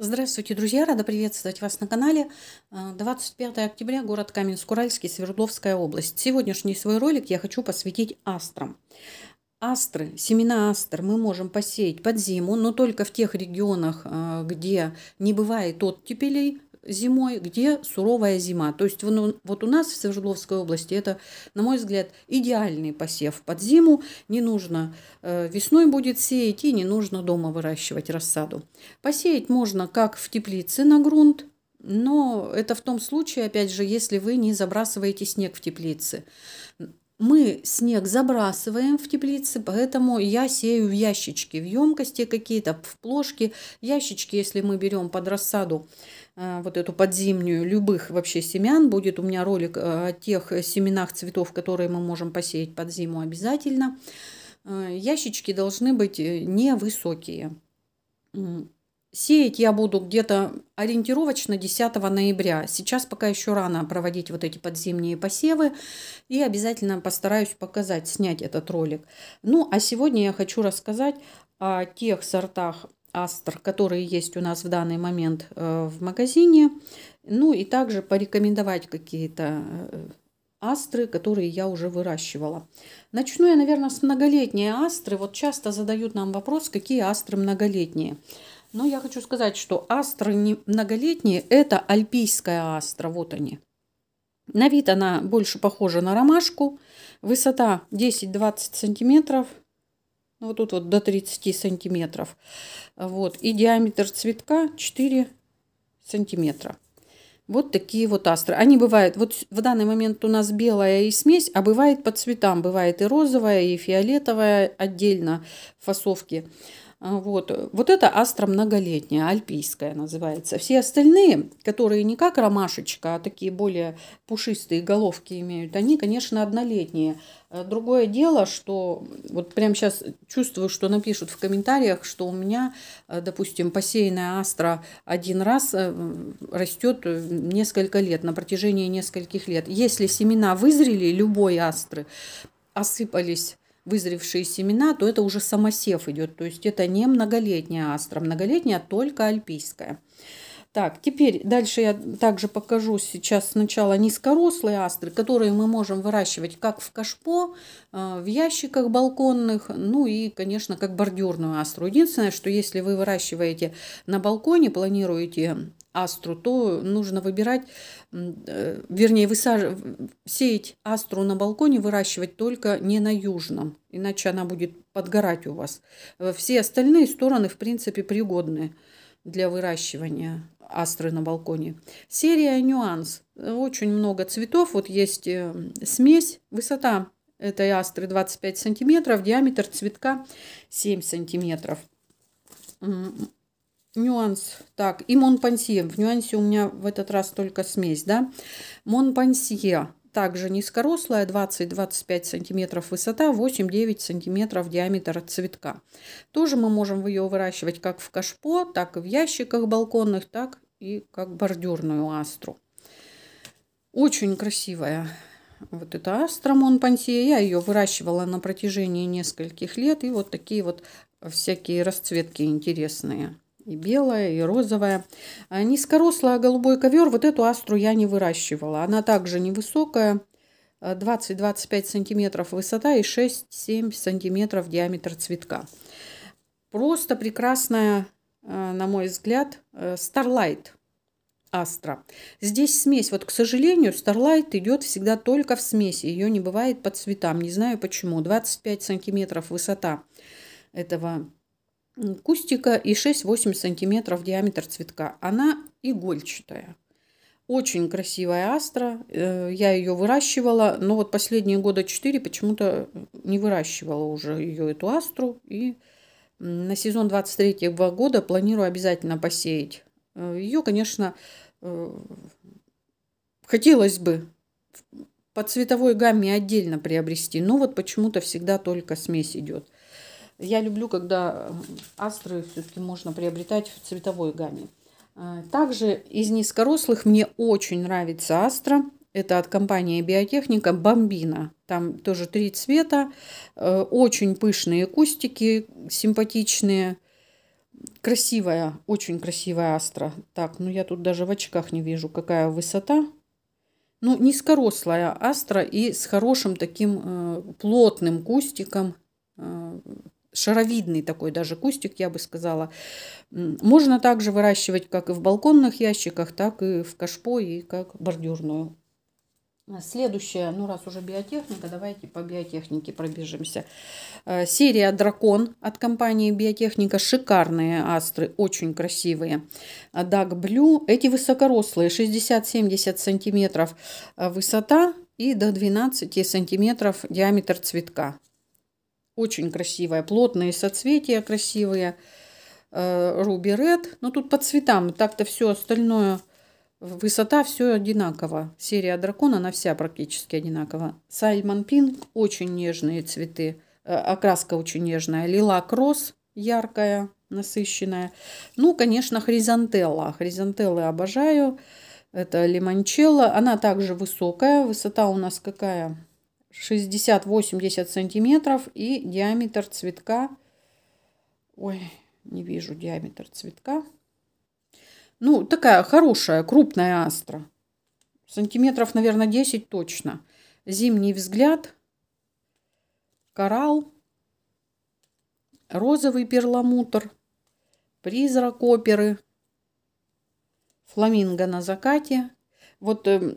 Здравствуйте, друзья! Рада приветствовать вас на канале. 25 э, октября, город Каменск-Уральский, Свердловская область. Сегодняшний свой ролик я хочу посвятить астрам. Астры, семена астр мы можем посеять под зиму, но только в тех регионах, э, где не бывает оттепелей, зимой, где суровая зима. То есть вот у нас в Свердловской области это, на мой взгляд, идеальный посев под зиму. Не нужно э, весной будет сеять и не нужно дома выращивать рассаду. Посеять можно как в теплице на грунт, но это в том случае, опять же, если вы не забрасываете снег в теплице мы снег забрасываем в теплице, поэтому я сею в ящички, в емкости какие-то, в плошки. Ящички, если мы берем под рассаду э, вот эту подзимнюю любых вообще семян, будет у меня ролик о тех семенах цветов, которые мы можем посеять под зиму обязательно. Э, ящички должны быть э, невысокие. Сеять я буду где-то ориентировочно 10 ноября. Сейчас пока еще рано проводить вот эти подзимние посевы. И обязательно постараюсь показать, снять этот ролик. Ну, а сегодня я хочу рассказать о тех сортах астр, которые есть у нас в данный момент э, в магазине. Ну и также порекомендовать какие-то э, астры, которые я уже выращивала. Начну я, наверное, с многолетней астры. Вот часто задают нам вопрос, какие астры многолетние. Но я хочу сказать, что астры не многолетние – это альпийская астра. Вот они. На вид она больше похожа на ромашку. Высота 10-20 сантиметров. Ну, вот тут вот до 30 сантиметров. Вот. И диаметр цветка 4 сантиметра. Вот такие вот астры. Они бывают, вот в данный момент у нас белая и смесь, а бывает по цветам. Бывает и розовая, и фиолетовая отдельно фасовки. фасовке. А, вот, э, вот это астра многолетняя, альпийская называется. Все остальные, которые не как ромашечка, а такие более пушистые головки имеют, они, конечно, однолетние. А другое дело, что вот прямо сейчас чувствую, что напишут в комментариях, что у меня, э, допустим, посеянная астра один раз э, растет несколько лет, на протяжении нескольких лет. Если семена вызрели любой астры, осыпались вызревшие семена, то это уже самосев идет. То есть это не многолетняя астра, многолетняя только альпийская. Так, теперь дальше я также покажу сейчас сначала низкорослые астры, которые мы можем выращивать как в кашпо, э, в ящиках балконных, ну и, конечно, как бордюрную астру. Единственное, что если вы выращиваете на балконе, планируете астру, то нужно выбирать, э, вернее, высаж... сеять астру на балконе, выращивать только не на южном, иначе она будет подгорать у вас. Э, все остальные стороны, в принципе, пригодны для выращивания астры на балконе. Серия нюанс. Очень много цветов. Вот есть э, смесь. Высота этой астры 25 сантиметров. Диаметр цветка 7 сантиметров нюанс. Так, и Монпансье. В нюансе у меня в этот раз только смесь, да. Монпансье также низкорослая, 20-25 сантиметров высота, 8-9 сантиметров диаметр цветка. Тоже мы можем ее выращивать как в кашпо, так и в ящиках балконных, так и как бордюрную астру. Очень красивая вот эта астра Монпансия. Я ее выращивала на протяжении нескольких лет. И вот такие вот всякие расцветки интересные и белая, и розовая. А Низкорослая голубой ковер, вот эту астру я не выращивала. Она также невысокая, 20-25 а, сантиметров высота и 6-7 сантиметров диаметр цветка. Просто прекрасная, а, на мой взгляд, э, Starlight Астра. Здесь смесь, вот, к сожалению, Starlight идет всегда только в смеси, ее не бывает по цветам, не знаю почему. 25 сантиметров высота этого кустика и 6-8 сантиметров диаметр цветка. Она игольчатая. Очень красивая астра. Э, я ее выращивала, но вот последние года 4 почему-то не выращивала уже ее, эту астру. И на сезон 23 года планирую обязательно посеять. Э, ее, конечно, э, хотелось бы по цветовой гамме отдельно приобрести, но вот почему-то всегда только смесь идет – я люблю, когда эм, астры все-таки можно приобретать в цветовой гамме. А, также из низкорослых мне очень нравится астра. Это от компании Биотехника Бомбина. Там тоже три цвета. Э, очень пышные кустики, симпатичные. Красивая, очень красивая астра. Так, ну я тут даже в очках не вижу, какая высота. Ну, низкорослая астра и с хорошим таким э, плотным кустиком. Э, шаровидный такой даже кустик, я бы сказала. Можно также выращивать как и в балконных ящиках, так и в кашпо и как бордюрную. Следующая, ну раз уже биотехника, давайте по биотехнике пробежимся. Э, серия «Дракон» от компании «Биотехника». Шикарные астры, очень красивые. А, «Даг Блю». Эти высокорослые, 60-70 сантиметров э, высота и до 12 сантиметров диаметр цветка. Очень красивая, плотные соцветия красивые. Руби Ред. Но тут по цветам так-то все остальное, высота все одинаково. Серия Дракона, она вся практически одинакова. Сальман Пинк, очень нежные цветы. Э, окраска очень нежная. Лила Кросс, яркая, насыщенная. Ну, конечно, хризантелла. Хризантеллы обожаю. Это лимончелла. Она также высокая. Высота у нас какая? 60-80 сантиметров и диаметр цветка. Ой, не вижу диаметр цветка. Ну, такая хорошая, крупная астра. Сантиметров, наверное, 10 точно. Зимний взгляд, коралл, розовый перламутр, призрак оперы, фламинго на закате. Вот эм,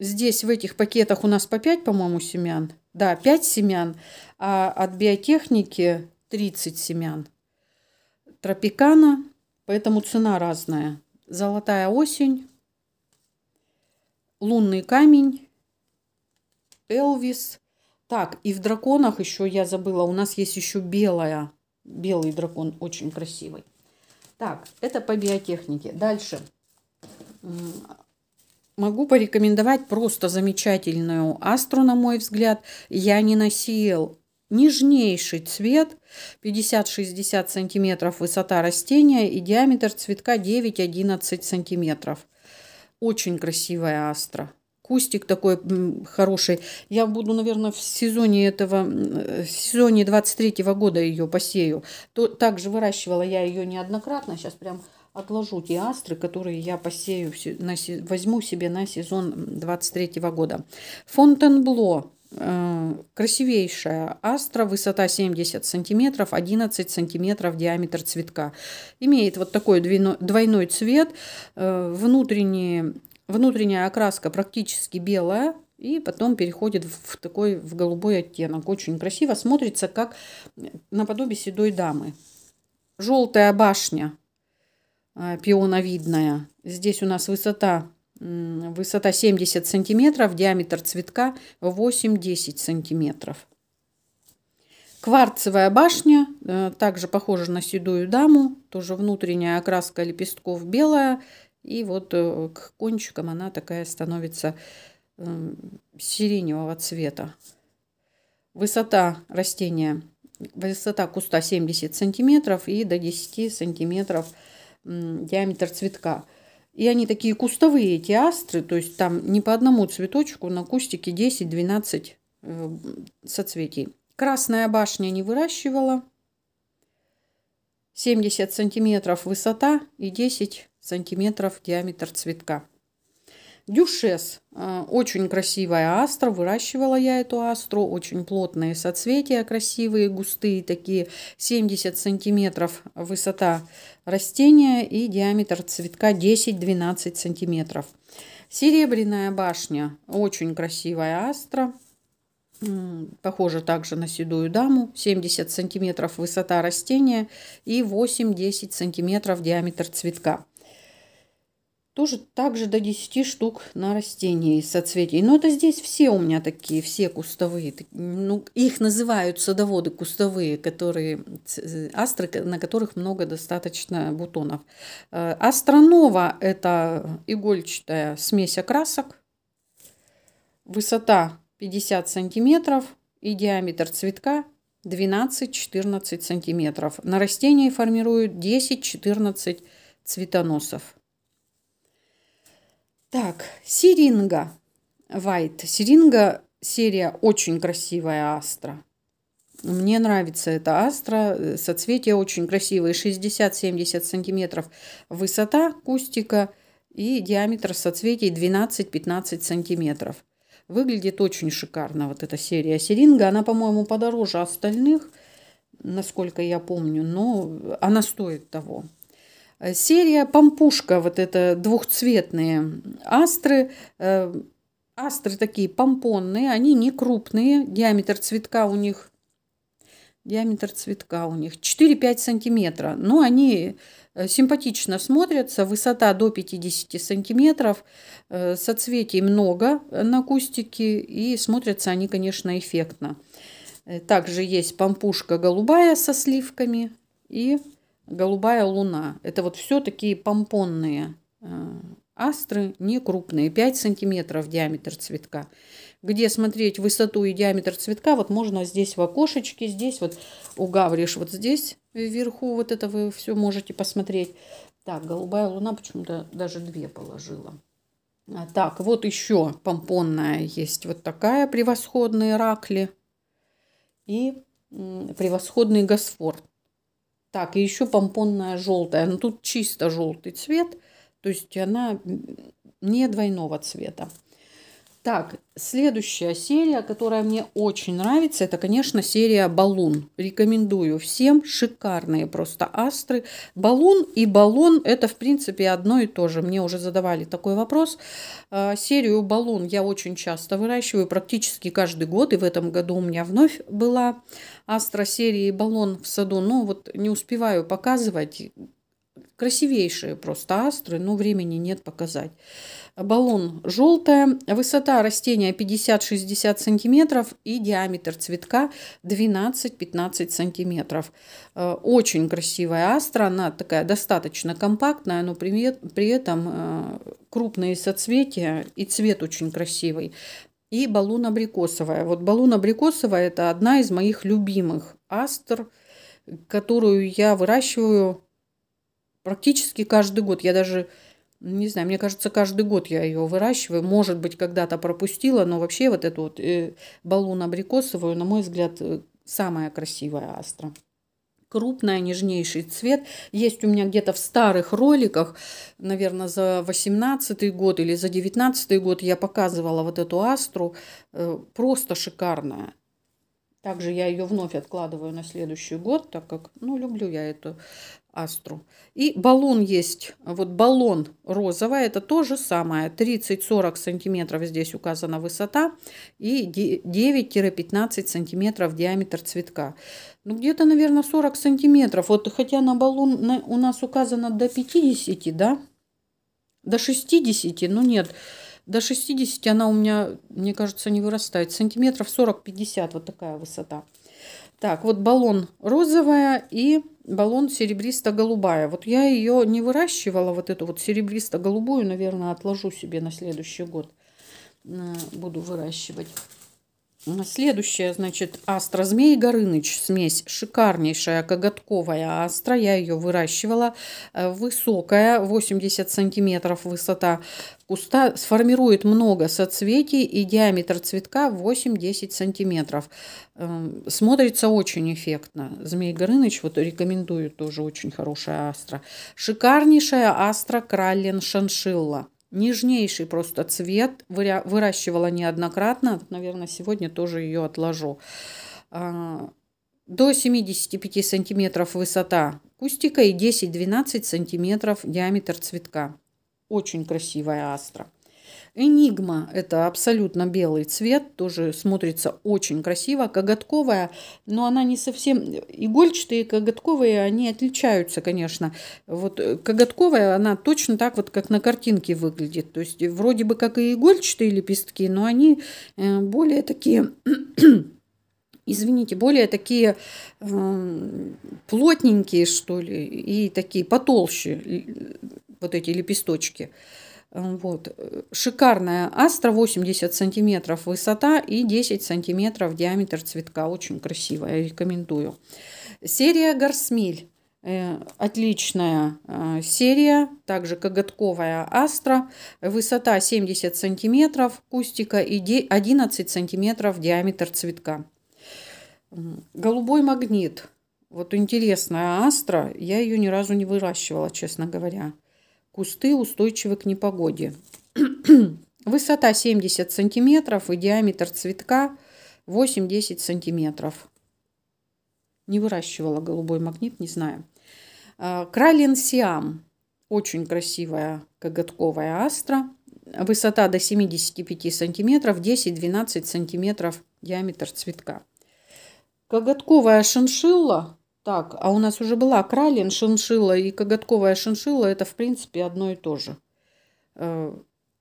Здесь в этих пакетах у нас по 5, по-моему, семян. Да, 5 семян, а от биотехники 30 семян. Тропикана, поэтому цена разная. Золотая осень, лунный камень, Элвис. Так, и в драконах еще я забыла, у нас есть еще белая. Белый дракон очень красивый. Так, это по биотехнике. Дальше. Могу порекомендовать просто замечательную астру, на мой взгляд, Я не Сиел. Нежнейший цвет, 50-60 см высота растения и диаметр цветка 9-11 см. Очень красивая астра кустик такой хороший. Я буду, наверное, в сезоне этого, э, в сезоне 23 -го года ее посею. То, также выращивала я ее неоднократно. Сейчас прям отложу те астры, которые я посею, на, возьму себе на сезон 23 года. Фонтенбло э, красивейшая астра, высота 70 сантиметров, 11 сантиметров диаметр цветка. Имеет вот такой двойной цвет, э, внутренние, внутренняя окраска практически белая, и потом переходит в такой в голубой оттенок. Очень красиво смотрится, как наподобие седой дамы. Желтая башня а, пионовидная. Здесь у нас высота, высота 70 сантиметров, диаметр цветка 8-10 сантиметров. Кварцевая башня, э, также похожа на седую даму, тоже внутренняя окраска лепестков белая. И вот э, к кончикам она такая становится э, сиреневого цвета. Высота растения, высота куста 70 сантиметров и до 10 сантиметров диаметр цветка. И они такие кустовые, эти астры, то есть там не по одному цветочку, на кустике 10-12 э, соцветий. Красная башня не выращивала. 70 сантиметров высота и 10 сантиметров диаметр цветка. Дюшес. Э, очень красивая астра. Выращивала я эту астру. Очень плотные соцветия, красивые, густые такие. 70 сантиметров высота растения и диаметр цветка 10-12 сантиметров. Серебряная башня, очень красивая астра, похожа также на седую даму, 70 сантиметров высота растения и 8-10 сантиметров диаметр цветка. Тоже также до 10 штук на растении соцветий. Но это здесь все у меня такие, все кустовые. Ну, их называют садоводы кустовые, которые э, астры, на которых много достаточно бутонов. Э, астронова – это игольчатая смесь окрасок. Высота 50 сантиметров и диаметр цветка 12-14 сантиметров. На растении формируют 10-14 цветоносов. Так, Сиринга. Вайт. Сиринга серия очень красивая астра. Мне нравится эта астра. Соцветия очень красивые. 60-70 сантиметров высота кустика и диаметр соцветий 12-15 сантиметров. Выглядит очень шикарно вот эта серия Сиринга. Она, по-моему, подороже остальных, насколько я помню, но она стоит того. Э, серия «Пампушка», вот это двухцветные астры. Э, астры такие помпонные, они не крупные. Диаметр цветка у них диаметр цветка у них 4-5 сантиметра. Но они э, симпатично смотрятся. Высота до 50 сантиметров. Соцветий много на кустике. И смотрятся они, конечно, эффектно. Также есть пампушка голубая со сливками. И голубая луна. Это вот все такие помпонные э, астры, не крупные, 5 сантиметров диаметр цветка. Где смотреть высоту и диаметр цветка, вот можно здесь в окошечке, здесь вот у Гавриш, вот здесь вверху вот это вы все можете посмотреть. Так, голубая луна почему-то даже две положила. А, так, вот еще помпонная есть вот такая, превосходные ракли и превосходный госфорд. Так, и еще помпонная желтая. Но ну, тут чисто желтый цвет. То есть она не двойного цвета. Так, следующая серия, которая мне очень нравится, это, конечно, серия «Балун». Рекомендую всем. Шикарные просто астры. «Балун» и балон. это, в принципе, одно и то же. Мне уже задавали такой вопрос. А, серию «Балун» я очень часто выращиваю, практически каждый год. И в этом году у меня вновь была астра серии балон в саду. Но вот не успеваю показывать Красивейшие просто астры, но времени нет показать. Баллон желтая, высота растения 50-60 см и диаметр цветка 12-15 см. Э, очень красивая астра, она такая достаточно компактная, но при, при этом э, крупные соцветия и цвет очень красивый. И баллон абрикосовая. Вот баллон абрикосовая – это одна из моих любимых астр, которую я выращиваю практически каждый год. Я даже, не знаю, мне кажется, каждый год я ее выращиваю. Может быть, когда-то пропустила, но вообще вот эту вот э, баллон абрикосовую, на мой взгляд, э, самая красивая астра крупная, нежнейший цвет. Есть у меня где-то в старых роликах, наверное, за 18 год или за 19 год я показывала вот эту астру. Э, просто шикарная. Также я ее вновь откладываю на следующий год, так как, ну, люблю я эту астру. И баллон есть, вот баллон розовая, это то же самое, 30-40 сантиметров здесь указана высота и 9-15 сантиметров диаметр цветка. Ну, где-то, наверное, 40 сантиметров, вот хотя на баллон у нас указано до 50, да, до 60, ну нет, нет до 60 она у меня, мне кажется, не вырастает. Сантиметров 40-50 вот такая высота. Так, вот баллон розовая и баллон серебристо-голубая. Вот я ее не выращивала, вот эту вот серебристо-голубую, наверное, отложу себе на следующий год. Буду выращивать. Следующая, значит, астра змей Горыныч. Смесь шикарнейшая, коготковая астра. Я ее выращивала. Э, высокая, 80 сантиметров высота куста сформирует много соцветий и диаметр цветка 8-10 сантиметров. Эм, смотрится очень эффектно. Змей Горыныч вот рекомендую тоже очень хорошая астра. Шикарнейшая астра Краллен Шаншилла. Нежнейший просто цвет. Выращивала неоднократно. Наверное, сегодня тоже ее отложу. Э, до 75 сантиметров высота кустика и 10-12 сантиметров диаметр цветка. Очень красивая астра. Энигма – это абсолютно белый цвет, тоже смотрится очень красиво. Коготковая, но она не совсем… Игольчатые коготковые, они отличаются, конечно. Вот э, коготковая, она точно так вот, как на картинке выглядит. То есть вроде бы как и игольчатые лепестки, но они э, более такие… Извините, более такие э, плотненькие, что ли, и такие потолще вот эти лепесточки. Э, вот. Шикарная астра, 80 сантиметров высота и 10 сантиметров диаметр цветка. Очень красивая, рекомендую. Серия «Горсмель». Э, отличная э, серия, также коготковая астра, высота 70 сантиметров кустика и 11 сантиметров диаметр цветка. Голубой магнит. Вот интересная астра, я ее ни разу не выращивала, честно говоря. Кусты устойчивы к непогоде. Высота 70 см и диаметр цветка 8-10 см. Не выращивала голубой магнит, не знаю. А, крален сиам. Очень красивая коготковая астра. Высота до 75 см, 10-12 см диаметр цветка. Коготковая шиншилла так, а у нас уже была кралин, шиншилла и коготковая шиншилла. Это, в принципе, одно и то же. Э,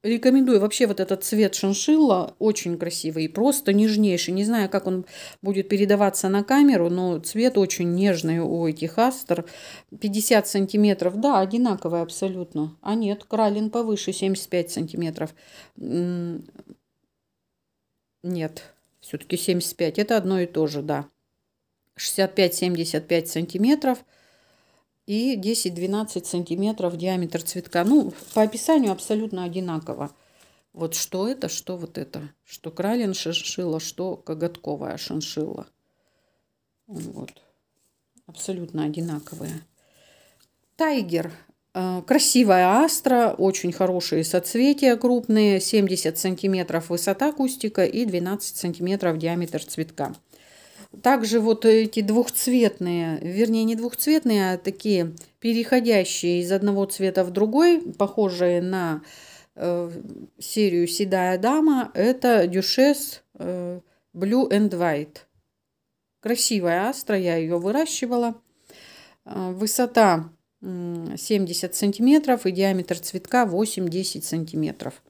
рекомендую вообще вот этот цвет шиншилла, очень красивый просто нежнейший. Не знаю, как он будет передаваться на камеру, но цвет очень нежный у этих астр. 50 сантиметров, да, одинаковые абсолютно. А нет, кралин повыше, 75 сантиметров. Нет, все-таки 75, это одно и то же, да. 65-75 сантиметров и 10-12 сантиметров диаметр цветка. Ну, по описанию абсолютно одинаково. Вот что это, что вот это. Что кралин шиншилла, что коготковая шиншилла. Вот. Абсолютно одинаковые. Тайгер. Э, красивая астра, очень хорошие соцветия крупные, 70 сантиметров высота кустика и 12 сантиметров диаметр цветка. Также вот эти двухцветные, вернее не двухцветные, а такие переходящие из одного цвета в другой, похожие на э, серию «Седая дама», это Дюшес э, Blue and White. Красивая астра, я ее выращивала. Э, высота 70 сантиметров и диаметр цветка 8-10 сантиметров.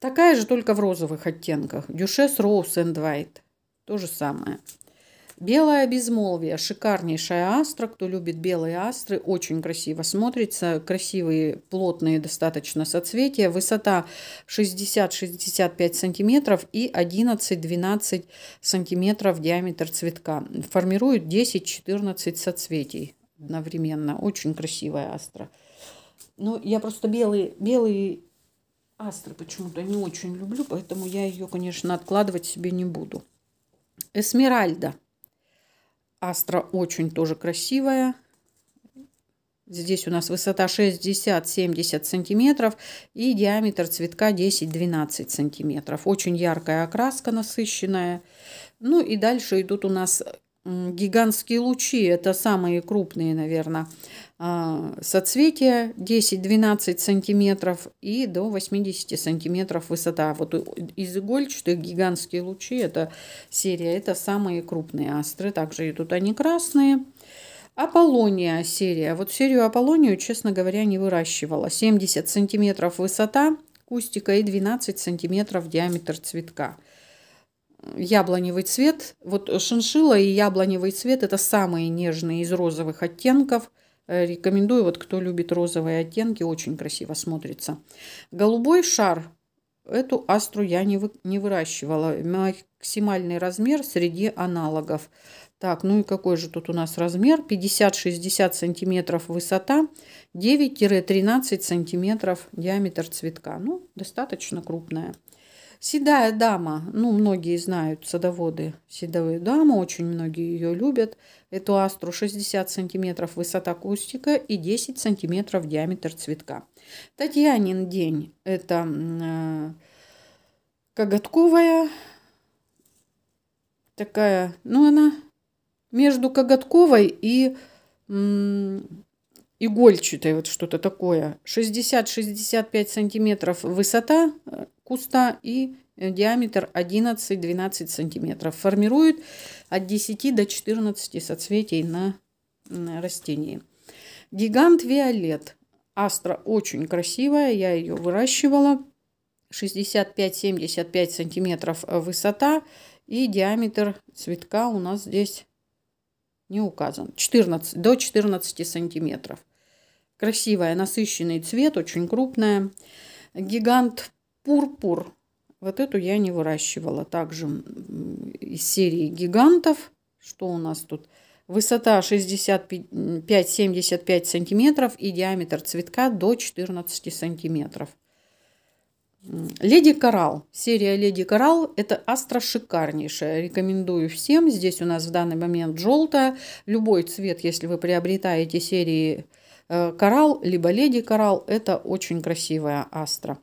Такая же только в розовых оттенках. Дюшес Rose and White. То же самое. Белое безмолвие. Шикарнейшая астра. Кто любит белые астры, очень красиво смотрится. Красивые, плотные достаточно соцветия. Высота 60-65 сантиметров и 11-12 сантиметров диаметр цветка. Формирует 10-14 соцветий одновременно. Очень красивая астра. Ну, я просто белые, белые астры почему-то не очень люблю, поэтому я ее, конечно, откладывать себе не буду. Эсмеральда. Астра очень тоже красивая. Здесь у нас высота 60-70 сантиметров и диаметр цветка 10-12 сантиметров. Очень яркая окраска, насыщенная. Ну и дальше идут у нас гигантские лучи. Это самые крупные, наверное, а, соцветия 10-12 сантиметров и до 80 сантиметров высота. Вот из игольчатых гигантские лучи, это серия, это самые крупные астры, также идут они красные. Аполлония серия. Вот серию Аполлонию, честно говоря, не выращивала. 70 сантиметров высота кустика и 12 сантиметров диаметр цветка яблоневый цвет. Вот шиншилла и яблоневый цвет – это самые нежные из розовых оттенков. Э, рекомендую, вот кто любит розовые оттенки, очень красиво смотрится. Голубой шар. Эту астру я не, вы, не выращивала. Максимальный размер среди аналогов. Так, ну и какой же тут у нас размер? 50-60 сантиметров высота, 9-13 сантиметров диаметр цветка. Ну, достаточно крупная. Седая дама, ну, многие знают садоводы седовую даму, очень многие ее любят. Эту астру 60 сантиметров высота кустика и 10 сантиметров диаметр цветка. Татьянин день – это э, коготковая, такая, ну, она между коготковой и игольчатое, вот что-то такое. 60-65 сантиметров высота э, куста и э, диаметр 11-12 сантиметров. Формирует от 10 до 14 соцветий на, на растении. Гигант Виолет. Астра очень красивая, я ее выращивала. 65-75 сантиметров э, высота и диаметр цветка у нас здесь не указан. 14, до 14 сантиметров. Красивая, насыщенный цвет, очень крупная. Гигант пурпур. Вот эту я не выращивала. Также из серии гигантов. Что у нас тут? Высота 65-75 сантиметров и диаметр цветка до 14 сантиметров. Леди Коралл. Серия Леди Коралл – это астра шикарнейшая. Рекомендую всем. Здесь у нас в данный момент желтая. Любой цвет, если вы приобретаете серии Э, коралл, либо леди коралл – это очень красивая астра.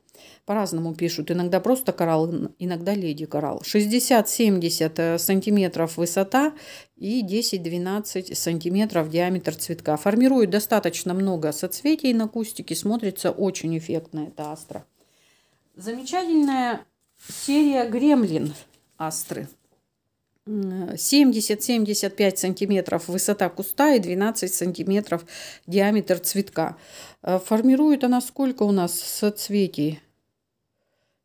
По-разному пишут. Иногда просто коралл, иногда леди коралл. 60-70 э, сантиметров высота и 10-12 сантиметров диаметр цветка. Формирует достаточно много соцветий на кустике. Смотрится очень эффектно эта астра. Замечательная серия гремлин астры. 70-75 сантиметров высота куста и 12 сантиметров диаметр цветка. Э, формирует она сколько у нас соцветий?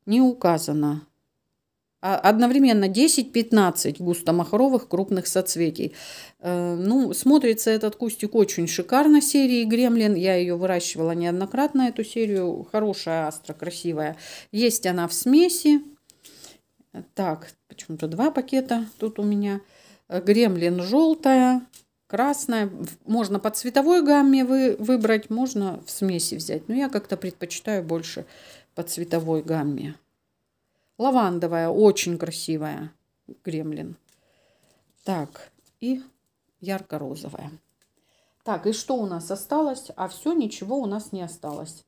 Не указано. А одновременно 10-15 густомахровых крупных соцветий. Э, ну, смотрится этот кустик очень шикарно серии Гремлин. Я ее выращивала неоднократно, эту серию. Хорошая астра, красивая. Есть она в смеси. Так, почему-то два пакета тут у меня. Э, гремлин желтая, красная. Можно по цветовой гамме вы, выбрать, можно в смеси взять. Но я как-то предпочитаю больше по цветовой гамме. Лавандовая, очень красивая гремлин. Так, и ярко-розовая. Так, и что у нас осталось? А все, ничего у нас не осталось.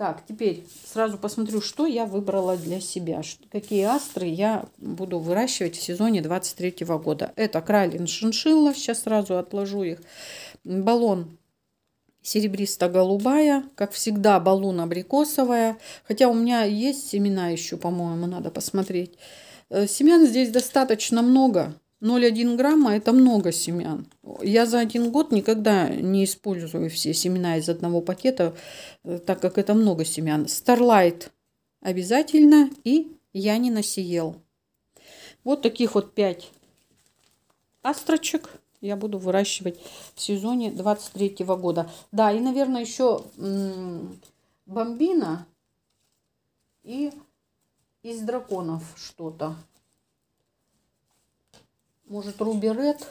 Так, теперь сразу посмотрю, что я выбрала для себя. Какие астры я буду выращивать в сезоне 23 -го года. Это кралин шиншилла, сейчас сразу отложу их. Баллон серебристо-голубая, как всегда баллон абрикосовая. Хотя у меня есть семена еще, по-моему, надо посмотреть. Э, семян здесь достаточно много, 0,1 грамма – это много семян. Я за один год никогда не использую все семена из одного пакета, э, так как это много семян. Starlight обязательно и я не насеял Вот таких вот 5 астрочек я буду выращивать в сезоне 23 -го года. Да, и, наверное, еще бомбина и из драконов что-то. Может, руберет?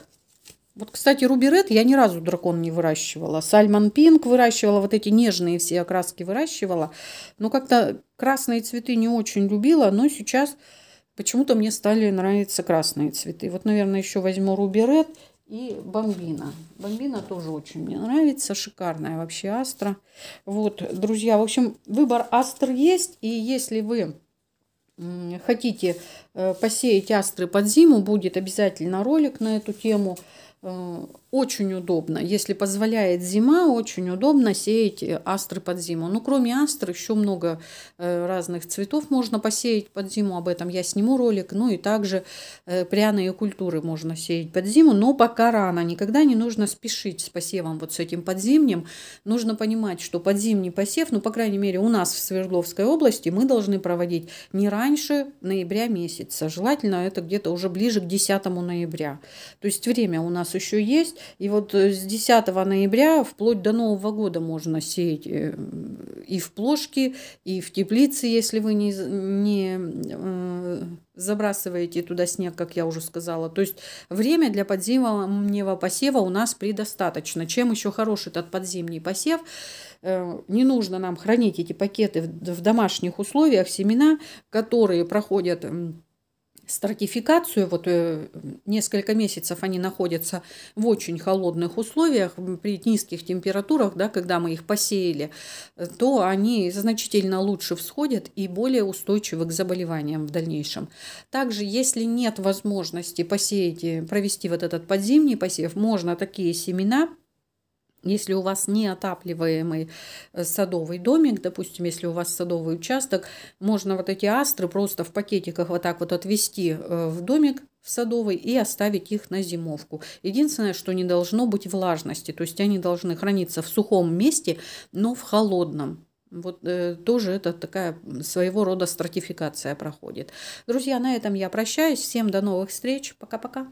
Вот, кстати, руберет я ни разу дракон не выращивала. Сальман Пинк выращивала, вот эти нежные все окраски выращивала. Но как-то красные цветы не очень любила, но сейчас почему-то мне стали нравиться красные цветы. Вот, наверное, еще возьму руберет и бомбина. Бомбина тоже очень мне нравится, шикарная вообще астра. Вот, друзья, в общем, выбор астр есть, и если вы хотите э, посеять астры под зиму, будет обязательно ролик на эту тему. Э, очень удобно, если позволяет зима, очень удобно сеять э, астры под зиму. Ну, кроме астр еще много э, разных цветов можно посеять под зиму, об этом я сниму ролик. Ну и также э, пряные культуры можно сеять под зиму, но пока рано. Никогда не нужно спешить с посевом вот с этим подзимним. Нужно понимать, что подзимний посев, ну, по крайней мере, у нас в Свердловской области мы должны проводить не раньше ноября месяца. Желательно это где-то уже ближе к 10 ноября. То есть время у нас еще есть. И вот э, с 10 ноября вплоть до Нового года можно сеять э, и в плошки, и в теплице, если вы не, не э, забрасываете туда снег, как я уже сказала. То есть время для подзимнего посева у нас предостаточно. Чем еще хорош этот подзимний посев? Не нужно нам хранить эти пакеты в домашних условиях, семена, которые проходят стратификацию. Вот э, несколько месяцев они находятся в очень холодных условиях, при низких температурах, да, когда мы их посеяли, э, то они значительно лучше всходят и более устойчивы к заболеваниям в дальнейшем. Также, если нет возможности посеять, провести вот этот подзимний посев, можно такие семена если у вас неотапливаемый э, садовый домик, допустим, если у вас садовый участок, можно вот эти астры просто в пакетиках вот так вот отвести э, в домик в садовый и оставить их на зимовку. Единственное, что не должно быть влажности, то есть они должны храниться в сухом месте, но в холодном. Вот э, тоже это такая своего рода стратификация проходит. Друзья, на этом я прощаюсь. Всем до новых встреч. Пока-пока.